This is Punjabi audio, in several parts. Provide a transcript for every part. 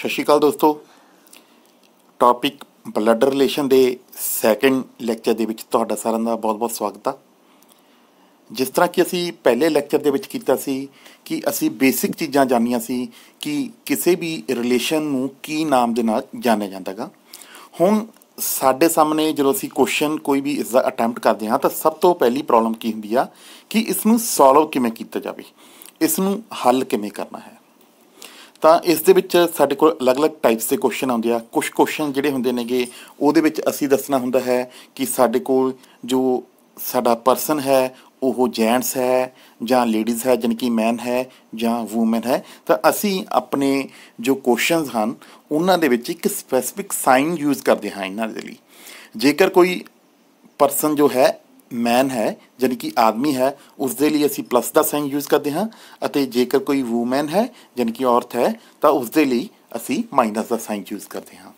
ਸਤਿ ਸ਼੍ਰੀ ਅਕਾਲ ਦੋਸਤੋ ਟਾਪਿਕ ਬਲੱਡ ਰਿਲੇਸ਼ਨ ਦੇ ਸੈਕੰਡ ਲੈਕਚਰ ਦੇ ਵਿੱਚ ਤੁਹਾਡਾ ਸਾਰਿਆਂ ਦਾ ਬਹੁਤ-ਬਹੁਤ ਸਵਾਗਤ ਆ ਜਿਸ ਤਰ੍ਹਾਂ ਕਿ ਅਸੀਂ ਪਹਿਲੇ ਲੈਕਚਰ ਦੇ ਵਿੱਚ ਕੀਤਾ ਸੀ ਕਿ ਅਸੀਂ ਬੇਸਿਕ ਚੀਜ਼ਾਂ ਜਾਣੀਆਂ ਸੀ ਕਿ ਕਿਸੇ ਵੀ ਰਿਲੇਸ਼ਨ ਨੂੰ ਕੀ ਨਾਮ ਦੇ ਨਾਲ ਜਾਣਿਆ ਜਾਂਦਾਗਾ ਹੁਣ ਸਾਡੇ ਸਾਹਮਣੇ ਜਦੋਂ ਅਸੀਂ ਕੁਐਸਚਨ ਕੋਈ ਵੀ ਇਸ ਦਾ ਅਟੈਂਪਟ ਕਰਦੇ ਹਾਂ ਤਾਂ ਸਭ ਤੋਂ ਪਹਿਲੀ ਪ੍ਰੋਬਲਮ ਕੀ ਹੁੰਦੀ ਆ ਕਿ ਇਸ ਨੂੰ ਸੋਲਵ ਕਿਵੇਂ ਕੀਤਾ ਜਾਵੇ ਇਸ ਨੂੰ ਹੱਲ ਕਿਵੇਂ ਕਰਨਾ ਹੈ ਤਾਂ ਇਸ ਦੇ ਵਿੱਚ ਸਾਡੇ ਕੋਲ ਅਲੱਗ-ਅਲੱਗ ਟਾਈਪਸ ਦੇ ਕੁਐਸਚਨ ਆਉਂਦੇ ਆ ਕੁਝ ਕੁਐਸਚਨ ਜਿਹੜੇ ਹੁੰਦੇ ਨੇਗੇ ਉਹਦੇ ਵਿੱਚ ਅਸੀਂ ਦੱਸਣਾ ਹੁੰਦਾ ਹੈ ਕਿ ਸਾਡੇ ਕੋਲ ਜੋ ਸਾਡਾ ਪਰਸਨ ਹੈ ਉਹ ਜੈਂਟਸ ਹੈ ਜਾਂ ਲੇਡੀਜ਼ ਹੈ ਜਾਨੀ ਕਿ ਮੈਨ ਹੈ ਜਾਂ ਔਮਨ ਹੈ ਤਾਂ ਅਸੀਂ ਆਪਣੇ ਜੋ ਕੁਐਸਚਨਸ ਹਨ ਉਹਨਾਂ ਦੇ ਵਿੱਚ ਇੱਕ ਸਪੈਸਿਫਿਕ ਸਾਈਨ ਯੂਜ਼ ਕਰਦੇ ਹਾਂ ਇਹਨਾਂ ਦੇ ਲਈ ਜੇਕਰ ਕੋਈ ਪਰਸਨ ਜੋ ਹੈ ਮੈਨ ਹੈ ਯਾਨੀ ਕਿ ਆਦਮੀ ਹੈ ਉਸ ਦੇ ਲਈ ਅਸੀਂ ਪਲੱਸ ਦਾ ਸਾਈਨ ਯੂਜ਼ ਕਰਦੇ ਹਾਂ ਅਤੇ ਜੇਕਰ ਕੋਈ ਵੂਮਨ ਹੈ ਯਾਨੀ ਕਿ ਔਰਤ ਹੈ ਤਾਂ ਉਸ ਦੇ ਲਈ ਅਸੀਂ ਮਾਈਨਸ ਦਾ ਸਾਈਨ ਯੂਜ਼ ਕਰਦੇ ਹਾਂ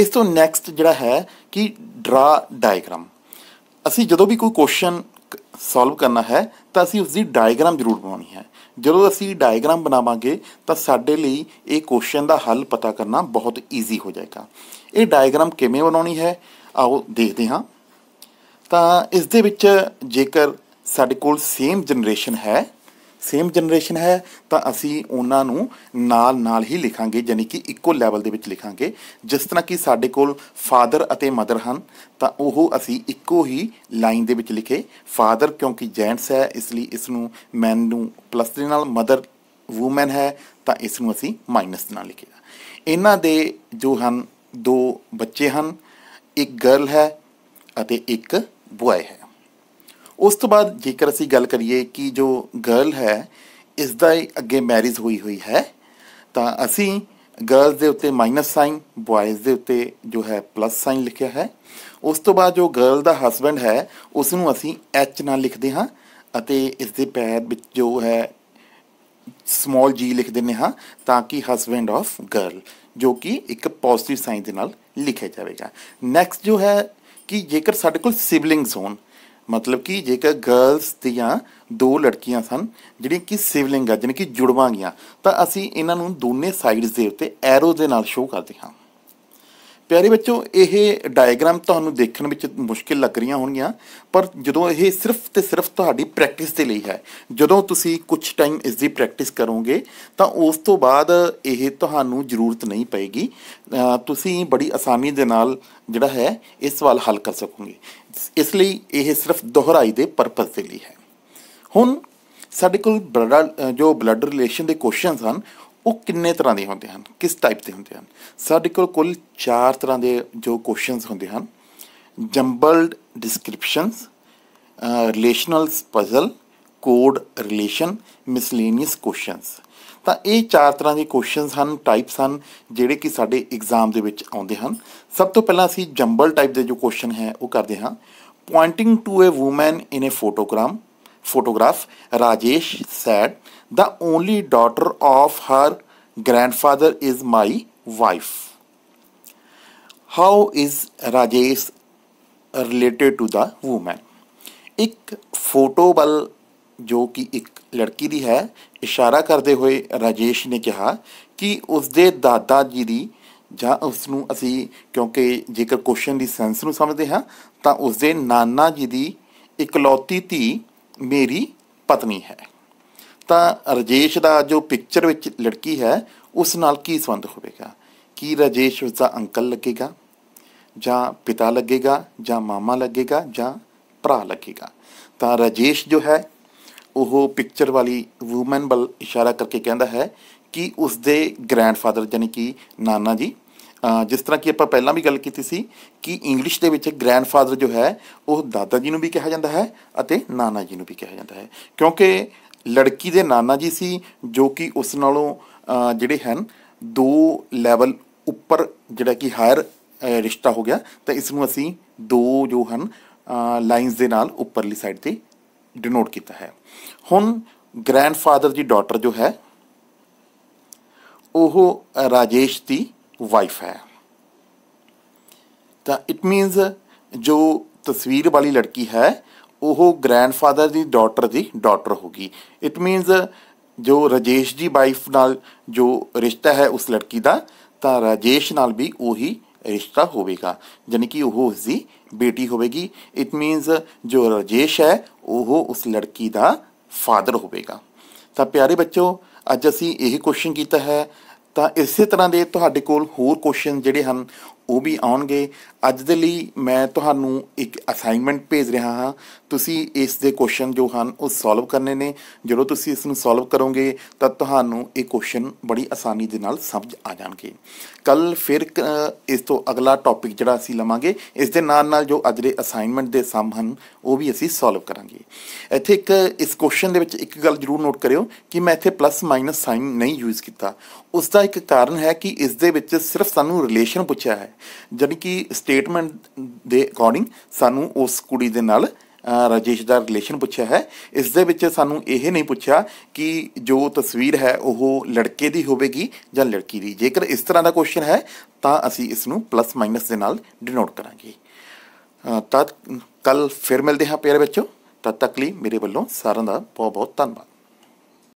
ਇਸ ਤੋਂ ਨੈਕਸਟ ਜਿਹੜਾ ਹੈ ਕਿ ਡਰਾ ਡਾਇਗਰਾਮ ਅਸੀਂ ਜਦੋਂ ਵੀ ਕੋਈ ਕੁਐਸਚਨ ਸੋਲਵ ਕਰਨਾ ਹੈ ਤਾਂ ਅਸੀਂ ਉਸ ਦੀ ਡਾਇਗਰਾਮ ਜ਼ਰੂਰ ਬਣਾਉਣੀ ਹੈ ਜਦੋਂ ਅਸੀਂ ਡਾਇਗਰਾਮ ਬਣਾਵਾਂਗੇ ਤਾਂ ਸਾਡੇ ਲਈ ਇਹ ਕੁਐਸਚਨ ਦਾ ਹੱਲ ਪਤਾ ਕਰਨਾ ਬਹੁਤ ਈਜ਼ੀ ਹੋ ਜਾਏਗਾ ਇਹ ਡਾਇਗਰਾਮ ਕਿਵੇਂ ਬਣਾਉਣੀ ਹੈ ਆਓ ਦੇਖਦੇ ਹਾਂ ਤਾਂ ਇਸ ਦੇ ਵਿੱਚ ਜੇਕਰ ਸਾਡੇ ਕੋਲ ਸੇਮ ਜਨਰੇਸ਼ਨ ਹੈ ਸੇਮ ਜਨਰੇਸ਼ਨ ਹੈ ਤਾਂ ਅਸੀਂ ਉਹਨਾਂ ਨੂੰ ਨਾਲ ਨਾਲ ਹੀ ਲਿਖਾਂਗੇ ਯਾਨੀ ਕਿ ਇੱਕੋ ਲੈਵਲ ਦੇ ਵਿੱਚ ਲਿਖਾਂਗੇ ਜਿਸ ਤਰ੍ਹਾਂ ਕਿ ਸਾਡੇ ਕੋਲ ਫਾਦਰ ਅਤੇ ਮਦਰ ਹਨ ਤਾਂ ਉਹ ਅਸੀਂ ਇੱਕੋ ਹੀ ਲਾਈਨ ਦੇ ਵਿੱਚ ਲਿਖੇ ਫਾਦਰ ਕਿਉਂਕਿ ਜੈਂਟਸ ਹੈ ਇਸ ਲਈ ਇਸ ਨੂੰ ਮੈਨ ਨੂੰ ਪਲੱਸ ਦੇ ਨਾਲ ਮਦਰ ਔਮਨ ਹੈ ਤਾਂ ਇਸ ਨੂੰ ਅਸੀਂ ਮਾਈਨਸ ਨਾਲ ਲਿਖੇਗਾ ਇਹਨਾਂ ਦੇ ਜੋ ਹਨ ਦੋ ਬੱਚੇ ਹਨ ਇੱਕ ਗਰਲ ਹੈ ਅਤੇ ਇੱਕ ਬੁਆਏ ਹੈ ਉਸ ਤੋਂ ਬਾਅਦ ਜੇਕਰ ਅਸੀਂ ਗੱਲ ਕਰੀਏ ਕਿ ਜੋ ਗਰਲ ਹੈ ਇਸ ਦਾ ਅੱਗੇ ਮੈਰਿਜ ਹੋਈ ਹੋਈ ਹੈ ਤਾਂ ਅਸੀਂ ਗਰਲਸ ਦੇ ਉੱਤੇ ਮਾਈਨਸ ਸਾਈਨ ਬੁਆਏਜ਼ ਦੇ ਉੱਤੇ ਜੋ ਹੈ ਪਲੱਸ ਸਾਈਨ ਲਿਖਿਆ ਹੈ ਉਸ ਤੋਂ ਬਾਅਦ ਜੋ ਗਰਲ ਦਾ ਹਸਬੰਡ ਹੈ ਉਸ ਨੂੰ ਅਸੀਂ ਐਚ ਨਾਲ ਲਿਖਦੇ ਹਾਂ ਅਤੇ ਇਸ ਦੇ ਪੈਰ ਵਿੱਚ ਜੋ ਹੈ ਸਮਾਲ ਜੀ ਲਿਖ ਦਿੰਨੇ ਹਾਂ ਤਾਂ ਕਿ ਹਸਬੰਡ ਆਫ ਗਰਲ ਜੋ ਕਿ ਇੱਕ ਪੋਜ਼ਿਟਿਵ ਸਾਈਨ ਦੇ ਨਾਲ ਲਿਖਿਆ ਜਾਵੇਗਾ ਨੈਕਸਟ ਜੋ ਹੈ ਕਿ ਜੇਕਰ ਸਾਡੇ ਕੋਲ ਸਿਬਲਿੰਗਸ ਹੋਣ ਮਤਲਬ ਕਿ ਜੇਕਰ ਗਰਲਸ ਦੀਆਂ ਦੋ ਲੜਕੀਆਂ ਸਨ ਜਿਹੜੀਆਂ ਕਿ ਸਿਬਲਿੰਗ ਆ ਜਾਨੀ ਕਿ ਜੁੜਵਾਂ ਗਿਆ ਤਾਂ ਅਸੀਂ ਇਹਨਾਂ ਨੂੰ ਦੋਨੇ ਸਾਈਡਸ ਦੇ ਉੱਤੇ ਐਰੋ ਦੇ ਨਾਲ ਸ਼ੋਅ ਕਰਦੇ ਹਾਂ ਪਿਆਰੇ ਬੱਚੋ ਇਹ ਡਾਇਗਰਾਮ ਤੁਹਾਨੂੰ ਦੇਖਣ ਵਿੱਚ ਮੁਸ਼ਕਿਲ ਲੱਗ ਰਹੀਆਂ ਹੋਣਗੀਆਂ ਪਰ ਜਦੋਂ ਇਹ ਸਿਰਫ ਤੇ ਸਿਰਫ ਤੁਹਾਡੀ ਪ੍ਰੈਕਟਿਸ ਦੇ ਲਈ ਹੈ ਜਦੋਂ ਤੁਸੀਂ ਕੁਝ ਟਾਈਮ ਇਸ ਦੀ ਪ੍ਰੈਕਟਿਸ ਕਰੋਗੇ ਤਾਂ ਉਸ ਤੋਂ ਬਾਅਦ ਇਹ ਤੁਹਾਨੂੰ ਜ਼ਰੂਰਤ ਨਹੀਂ ਪਏਗੀ ਤੁਸੀਂ ਬੜੀ ਆਸਾਨੀ ਦੇ ਨਾਲ ਜਿਹੜਾ ਹੈ ਇਹ ਸਵਾਲ ਹੱਲ ਕਰ ਸਕੋਗੇ ਇਸ ਲਈ ਇਹ ਸਿਰਫ ਦੁਹਰਾਈ ਦੇ ਪਰਪਸ ਦੇ ਲਈ ਹੈ ਹੁਣ ਸਾਡੇ ਕੋਲ ਜੋ ਬਲੱਡ ਰਿਲੇਸ਼ਨ ਦੇ ਕੁਐਸਚਨਸ ਹਨ ਉਹ ਕਿੰਨੇ ਤਰ੍ਹਾਂ ਦੇ ਹੁੰਦੇ ਹਨ ਕਿਸ ਟਾਈਪ ਦੇ ਹੁੰਦੇ ਹਨ ਸਾਡੇ ਕੋਲ ਕੁੱਲ 4 ਤਰ੍ਹਾਂ ਦੇ ਜੋ ਕੁਐਸਚਨਸ ਹੁੰਦੇ ਹਨ jumbled descriptions relationals puzzle code relation miscellaneous questions ਤਾਂ ਇਹ 4 ਤਰ੍ਹਾਂ ਦੇ ਕੁਐਸਚਨਸ ਹਨ ਟਾਈਪਸ ਹਨ ਜਿਹੜੇ ਕਿ ਸਾਡੇ ਐਗਜ਼ਾਮ ਦੇ ਵਿੱਚ ਆਉਂਦੇ ਹਨ ਸਭ ਤੋਂ ਪਹਿਲਾਂ ਅਸੀਂ ਜੰਬਲ ਟਾਈਪ ਦੇ ਜੋ ਕੁਐਸਚਨ ਹੈ ਉਹ ਕਰਦੇ ਹਾਂ pointing to a woman in a photograph photograph Rajesh said the only daughter of her grandfather is my wife. How is Rajesh related to the woman? ਇੱਕ ਫੋਟੋ ਵੱਲ ਜੋ ਕਿ ਇੱਕ ਲੜਕੀ ਦੀ ਹੈ ਇਸ਼ਾਰਾ ਕਰਦੇ ਹੋਏ ਰਾਜੇਸ਼ ਨੇ ਕਿਹਾ ਕਿ ਉਸ ਦੇ ਦਾਦਾ ਜੀ ਦੀ ਜਾਂ ਉਸ ਨੂੰ ਅਸੀਂ ਕਿਉਂਕਿ ਜੇਕਰ ਕੁਐਸਚਨ ਦੀ ਸੈਂਸ ਨੂੰ ਸਮਝਦੇ ਹਾਂ ਤਾਂ ਉਸ ਦੇ ਨਾਨਾ ਜੀ ਦੀ ਇਕਲੌਤੀ ਧੀ ਮੇਰੀ ਪਤਨੀ ਹੈ ਤਾਂ ਰਜੇਸ਼ ਦਾ ਜੋ ਪਿਕਚਰ ਵਿੱਚ ਲੜਕੀ ਹੈ ਉਸ ਨਾਲ ਕੀ ਸੰਬੰਧ ਹੋਵੇਗਾ ਕੀ ਰਜੇਸ਼ ਉਸ ਦਾ ਅੰਕਲ ਲੱਗੇਗਾ ਜਾਂ ਪਿਤਾ ਲੱਗੇਗਾ ਜਾਂ ਮਾਮਾ ਲੱਗੇਗਾ ਜਾਂ ਭਰਾ ਲੱਗੇਗਾ ਤਾਂ ਰਜੇਸ਼ ਜੋ ਹੈ ਉਹ ਪਿਕਚਰ ਵਾਲੀ ਵੂਮਨ ਬਲ ਇਸ਼ਾਰਾ ਕਰਕੇ ਕਹਿੰਦਾ ਹੈ ਕਿ ਉਸ ਦੇ ਗ੍ਰੈਂਡਫਾਦਰ ਯਾਨੀ ਕਿ ਨਾਨਾ ਜੀ ਜਿਸ ਤਰ੍ਹਾਂ ਕਿ ਆਪਾਂ ਪਹਿਲਾਂ ਵੀ ਗੱਲ ਕੀਤੀ ਸੀ ਕਿ ਇੰਗਲਿਸ਼ ਦੇ ਵਿੱਚ ਗ੍ਰੈਂਡਫਾਦਰ ਜੋ ਹੈ ਉਹ ਦਾਦਾ ਜੀ ਨੂੰ ਵੀ ਕਿਹਾ ਜਾਂਦਾ ਹੈ ਅਤੇ ਨਾਨਾ ਜੀ ਨੂੰ ਵੀ ਕਿਹਾ ਜਾਂਦਾ ਹੈ ਕਿਉਂਕਿ ਲੜਕੀ ਦੇ ਨਾਨਾ ਜੀ ਸੀ ਜੋ ਕਿ ਉਸ ਨਾਲੋਂ ਜਿਹੜੇ ਹਨ ਦੋ ਲੈਵਲ ਉੱਪਰ ਜਿਹੜਾ ਕਿ ਹਾਇਰ ਰਿਸ਼ਤਾ ਹੋ ਗਿਆ ਤਾਂ ਇਸ ਨੂੰ ਅਸੀਂ ਦੋ ਜੋ ਹਨ ਲਾਈਨਸ ਦੇ ਨਾਲ ਉੱਪਰਲੀ ਸਾਈਡ ਤੇ ਡਿਨੋਟ ਕੀਤਾ ਹੈ ਹੁਣ ਗ੍ਰੈਂਡਫਾਦਰ ਦੀ ਡਾਟਰ ਜੋ ਹੈ ਉਹ ਰਾਜੇਸ਼ ਦੀ ਵਾਈਫ ਹੈ ਤਾਂ ਇਟ ਮੀਨਸ ਜੋ ਤਸਵੀਰ ਵਾਲੀ ਲੜਕੀ ਹੈ ਉਹ ਗ੍ਰੈਂਡਫਾਦਰ ਦੀ ਡਾਟਰ ਦੀ ਡਾਟਰ ਹੋਗੀ ਇਟ ਮੀਨਸ ਜੋ ਰਜੇਸ਼ ਜੀ ਵਾਈਫ ਨਾਲ ਜੋ ਰਿਸ਼ਤਾ ਹੈ ਉਸ ਲੜਕੀ ਦਾ ਤਾਂ ਰਾਜੇਸ਼ ਨਾਲ ਵੀ ਉਹੀ ਰਿਸ਼ਤਾ ਹੋਵੇਗਾ ਯਾਨੀ ਕਿ ਉਹ ਉਸ ਦੀ ਬੇਟੀ ਹੋਵੇਗੀ ਇਟ ਮੀਨਸ ਜੋ ਰਾਜੇਸ਼ ਹੈ ਉਹ ਉਸ ਲੜਕੀ ਦਾ ਫਾਦਰ ਹੋਵੇਗਾ ਤਾਂ ਪਿਆਰੇ ਬੱਚੋ ਅੱਜ ਅਸੀਂ ਇਹ ਕੁਐਸਚਨ ਕੀਤਾ ਹੈ ਤਾਂ ਇਸੇ ਤਰ੍ਹਾਂ ਦੇ ਤੁਹਾਡੇ ਕੋਲ ਹੋਰ ਕੁਐਸਚਨ ਜਿਹੜੇ ਹਨ ਉਹ ਵੀ ਆਉਣਗੇ ਅੱਜ ਦੇ ਲਈ ਮੈਂ ਤੁਹਾਨੂੰ ਇੱਕ ਅਸਾਈਨਮੈਂਟ ਭੇਜ ਰਿਹਾ ਹਾਂ ਤੁਸੀਂ ਇਸ ਦੇ ਕੁਐਸਚਨ ਜੋ ਹਨ ਉਹ ਸੋਲਵ ਕਰਨੇ ਨੇ ਜਦੋਂ ਤੁਸੀਂ ਇਸ ਨੂੰ ਸੋਲਵ ਕਰੋਗੇ ਤਾਂ ਤੁਹਾਨੂੰ ਇਹ ਕੁਐਸਚਨ ਬੜੀ ਆਸਾਨੀ ਦੇ ਨਾਲ ਸਮਝ ਆ ਜਾਣਗੇ ਕੱਲ ਫਿਰ ਇਸ ਤੋਂ ਅਗਲਾ ਟੌਪਿਕ ਜਿਹੜਾ ਅਸੀਂ ਲਵਾਂਗੇ ਇਸ ਦੇ ਨਾਲ ਨਾਲ ਜੋ ਅੱਜ ਦੇ ਅਸਾਈਨਮੈਂਟ ਦੇ ਸਮ ਹਨ ਉਹ ਵੀ ਅਸੀਂ ਸੋਲਵ ਕਰਾਂਗੇ ਇੱਥੇ ਇੱਕ ਇਸ ਕੁਐਸਚਨ ਦੇ ਵਿੱਚ ਇੱਕ ਗੱਲ ਜ਼ਰੂਰ ਨੋਟ ਕਰਿਓ ਕਿ ਮੈਂ ਇੱਥੇ ਪਲੱਸ ਮਾਈਨਸ ਸਾਈਨ ਨਹੀਂ ਯੂਜ਼ ਕੀਤਾ ਉਸ ਦਾ ਇੱਕ ਕਾਰਨ ਹੈ ਕਿ ਇਸ ਦੇ ਵਿੱਚ ਸਿਰਫ ਸਾਨੂੰ ਰਿਲੇਸ਼ਨ ਪੁੱਛਿਆ ਹੈ ਜਦ ਕਿ ਸਟੇਟਮੈਂਟ ਦੇ ਅਕੋਰਡਿੰਗ ਸਾਨੂੰ ਉਸ ਕੁੜੀ ਦੇ ਨਾਲ ਰਾਜੇਸ਼ ਦਾ ਰਿਲੇਸ਼ਨ ਪੁੱਛਿਆ ਹੈ ਇਸ ਦੇ ਵਿੱਚ ਸਾਨੂੰ ਇਹ ਨਹੀਂ ਪੁੱਛਿਆ ਕਿ ਜੋ ਤਸਵੀਰ ਹੈ ਉਹ ਲੜਕੇ ਦੀ ਹੋਵੇਗੀ ਜਾਂ ਲੜਕੀ ਦੀ ਜੇਕਰ ਇਸ ਤਰ੍ਹਾਂ ਦਾ ਕੁਐਸਚਨ ਹੈ ਤਾਂ ਅਸੀਂ ਇਸ ਨੂੰ ਪਲੱਸ ਮਾਈਨਸ ਦੇ ਨਾਲ ਡਿਨੋਟ ਕਰਾਂਗੇ ਤਦ ਕੱਲ ਫਿਰ ਮਿਲਦੇ ਹਾਂ ਪਿਆਰੇ ਬੱਚੋ ਤਦ ਤੱਕ ਲਈ ਮੇਰੇ ਵੱਲੋਂ ਸਾਰਿਆਂ ਦਾ ਬਹੁਤ ਬਹੁਤ ਧੰਨਵਾਦ